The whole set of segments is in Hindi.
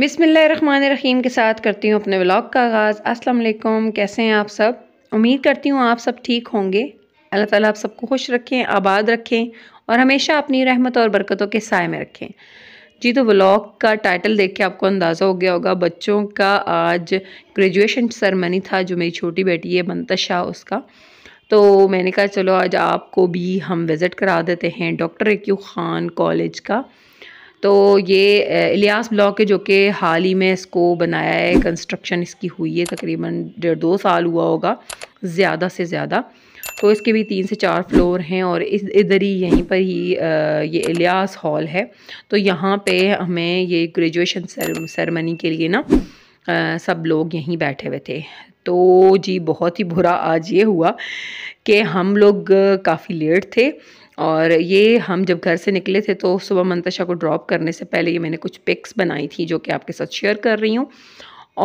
बिसमीम के साथ करती हूँ अपने व्लॉग का आगाज़ अस्सलाम वालेकुम कैसे हैं आप सब उम्मीद करती हूँ आप सब ठीक होंगे अल्लाह ताला आप सबको खुश रखें आबाद रखें और हमेशा अपनी रहमत और बरकतों के साय में रखें जी तो व्लॉग का टाइटल देख के आपको अंदाज़ा हो गया होगा बच्चों का आज ग्रेजुएशन सेरेमनी था जो मेरी छोटी बेटी है मंतशा उसका तो मैंने कहा चलो आज आपको भी हम विज़िट करा देते हैं डॉक्टर एक्यू ख़ान कॉलेज का तो ये इलियास ब्लॉक है जो कि हाल ही में इसको बनाया है कंस्ट्रक्शन इसकी हुई है तकरीबन डेढ़ दो साल हुआ होगा ज़्यादा से ज़्यादा तो इसके भी तीन से चार फ्लोर हैं और इस इधर ही यहीं पर ही ये इलियास हॉल है तो यहाँ पे हमें ये ग्रेजुएशन सेरेमनी के लिए ना आ, सब लोग यहीं बैठे हुए थे तो जी बहुत ही बुरा आज ये हुआ कि हम लोग काफ़ी लेट थे और ये हम जब घर से निकले थे तो सुबह मंतशा को ड्रॉप करने से पहले ये मैंने कुछ पिक्स बनाई थी जो कि आपके साथ शेयर कर रही हूँ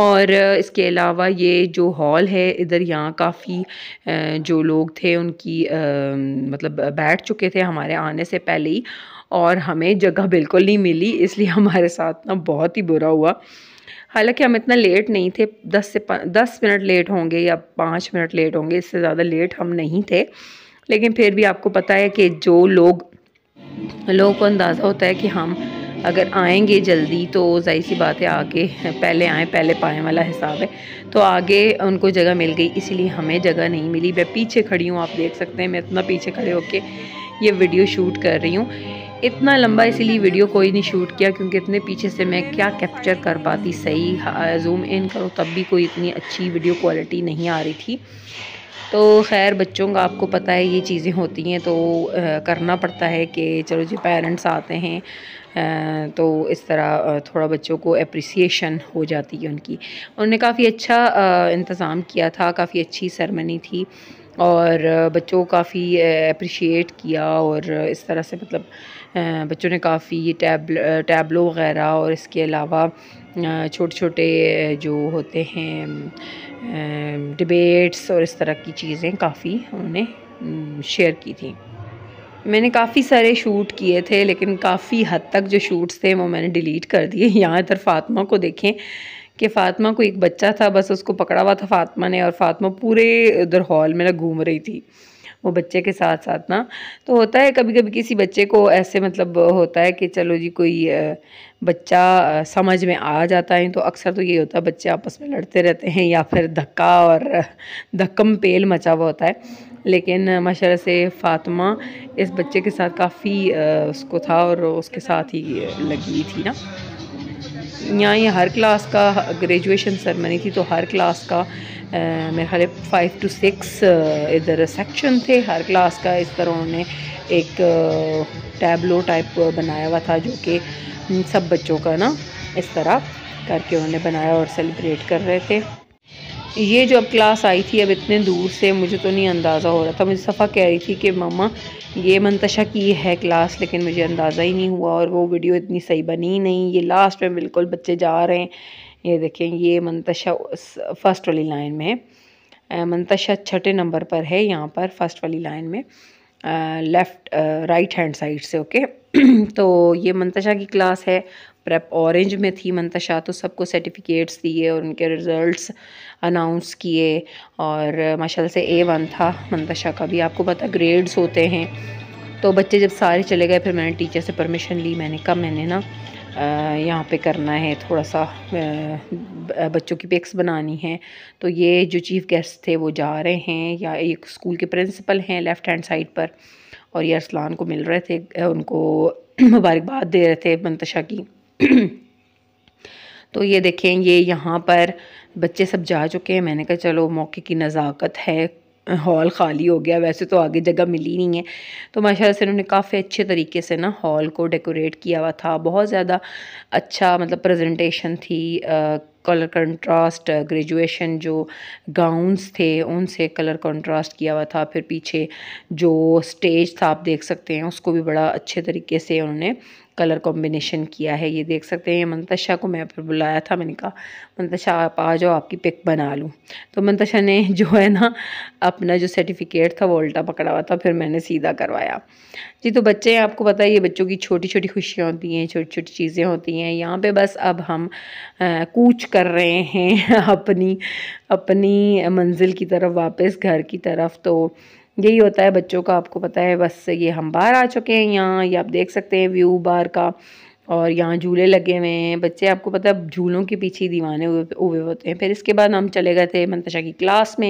और इसके अलावा ये जो हॉल है इधर यहाँ काफ़ी जो लोग थे उनकी मतलब बैठ चुके थे हमारे आने से पहले ही और हमें जगह बिल्कुल नहीं मिली इसलिए हमारे साथ ना बहुत ही बुरा हुआ हालांकि हम इतना लेट नहीं थे दस से दस मिनट लेट होंगे या पाँच मिनट लेट होंगे इससे ज़्यादा लेट हम नहीं थे लेकिन फिर भी आपको पता है कि जो लोग लोगों को अंदाज़ा होता है कि हम अगर आएंगे जल्दी तो जाहिर सी बात है आगे पहले आए पहले पाए वाला हिसाब है तो आगे उनको जगह मिल गई इसीलिए हमें जगह नहीं मिली मैं पीछे खड़ी हूँ आप देख सकते हैं मैं इतना पीछे खड़े होके ये वीडियो शूट कर रही हूँ इतना लंबा इसीलिए वीडियो कोई नहीं शूट किया क्योंकि इतने पीछे से मैं क्या कैप्चर कर पाती सही हाँ, जूम इन करो तब भी कोई इतनी अच्छी वीडियो क्वालिटी नहीं आ रही थी तो खैर बच्चों का आपको पता है ये चीज़ें होती हैं तो आ, करना पड़ता है कि चलो जी पेरेंट्स आते हैं आ, तो इस तरह थोड़ा बच्चों को अप्रिसिएशन हो जाती है उनकी उन्होंने काफ़ी अच्छा इंतज़ाम किया था काफ़ी अच्छी सरमनी थी और बच्चों को काफ़ी अप्रिशिएट किया और इस तरह से मतलब बच्चों ने काफ़ी टैबल टैबलो वगैरह और इसके अलावा छोटे छोटे जो होते हैं डिबेट्स ehm, और इस तरह की चीज़ें काफ़ी उन्होंने शेयर की थी मैंने काफ़ी सारे शूट किए थे लेकिन काफ़ी हद तक जो शूट्स थे वो मैंने डिलीट कर दिए यहाँ इधर फातिमा को देखें कि फातिमा को एक बच्चा था बस उसको पकड़ा हुआ था फातिमा ने और फातिमा पूरे उधर हॉल में घूम रही थी वो बच्चे के साथ साथ ना तो होता है कभी कभी किसी बच्चे को ऐसे मतलब होता है कि चलो जी कोई बच्चा समझ में आ जाता है तो अक्सर तो ये होता है बच्चे आपस में लड़ते रहते हैं या फिर धक्का और धक्कम पेल मचा हुआ होता है लेकिन माशा से फातिमा इस बच्चे के साथ काफ़ी उसको था और उसके साथ ही लगी थी ना यहाँ ये हर क्लास का ग्रेजुएशन सरमनी थी तो हर क्लास का मेरे ख्याल फाइव टू सिक्स इधर सेक्शन थे हर क्लास का इस तरह उन्होंने एक टैबलो टाइप बनाया हुआ था जो कि सब बच्चों का ना इस तरह करके उन्होंने बनाया और सेलिब्रेट कर रहे थे ये जो अब क्लास आई थी अब इतने दूर से मुझे तो नहीं अंदाज़ा हो रहा था मुझे सफ़ा कह रही थी कि मामा ये मंतशा की है क्लास लेकिन मुझे अंदाज़ा ही नहीं हुआ और वो वीडियो इतनी सही बनी ही नहीं ये लास्ट में बिल्कुल बच्चे जा रहे हैं ये देखें ये मंतशा फर्स्ट वाली लाइन में मंतशा छठे नंबर पर है यहाँ पर फर्स्ट वाली लाइन में लेफ़्ट राइट हैंड साइड से ओके तो ये मंतशा की क्लास है प्रेप ऑरेंज में थी मंतशा तो सबको सर्टिफिकेट्स दिए और उनके रिज़ल्ट्स अनाउंस किए और माशाल्लाह से ए वन था मंतशा का भी आपको पता ग्रेड्स होते हैं तो बच्चे जब सारे चले गए फिर मैंने टीचर से परमिशन ली मैंने कहा मैंने ना यहाँ पे करना है थोड़ा सा बच्चों की पिक्स बनानी है तो ये जो चीफ़ गेस्ट थे वो जा रहे हैं या एक स्कूल के प्रिंसिपल हैं लेफ़्ट हैंड साइड पर और ये अरसलान को मिल रहे थे उनको मुबारकबाद दे रहे थे मंतशा की तो ये देखें ये यहाँ पर बच्चे सब जा चुके हैं मैंने कहा चलो मौके की नज़ाकत है हॉल खाली हो गया वैसे तो आगे जगह मिली नहीं है तो माशाल्लाह से उन्होंने काफ़ी अच्छे तरीके से ना हॉल को डेकोरेट किया हुआ था बहुत ज़्यादा अच्छा मतलब प्रेजेंटेशन थी कलर कंट्रास्ट ग्रेजुएशन जो गाउन्स थे उनसे कलर कंट्रास्ट किया हुआ था फिर पीछे जो स्टेज था आप देख सकते हैं उसको भी बड़ा अच्छे तरीके से उन्होंने कलर कॉम्बिनेशन किया है ये देख सकते हैं मंतशा को मैं फिर बुलाया था मैंने कहा मंतशा आप आ जाओ आपकी पिक बना लूँ तो मंतशा ने जो है ना अपना जो सर्टिफिकेट था वो उल्टा पकड़ा हुआ था फिर मैंने सीधा करवाया जी तो बच्चे आपको पता है ये बच्चों की छोटी छोटी खुशियाँ होती हैं छोटी छोटी चीज़ें होती हैं यहाँ पर बस अब हम आ, कूच कर रहे हैं अपनी अपनी मंजिल की तरफ वापस घर की तरफ तो यही होता है बच्चों का आपको पता है बस ये हम बाहर आ चुके हैं यहाँ ये आप देख सकते हैं व्यू बार का और यहाँ झूले लगे हुए हैं बच्चे आपको पता है झूलों के पीछे दीवाने हुए होते हैं फिर इसके बाद हम चले गए थे मंतशा की क्लास में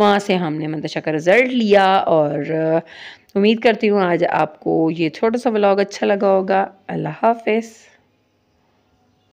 वहाँ से हमने मंतशा का रिज़ल्ट लिया और उम्मीद करती हूँ आज आपको ये छोटा सा ब्लॉग अच्छा लगा होगा अल्लाह हाफिज़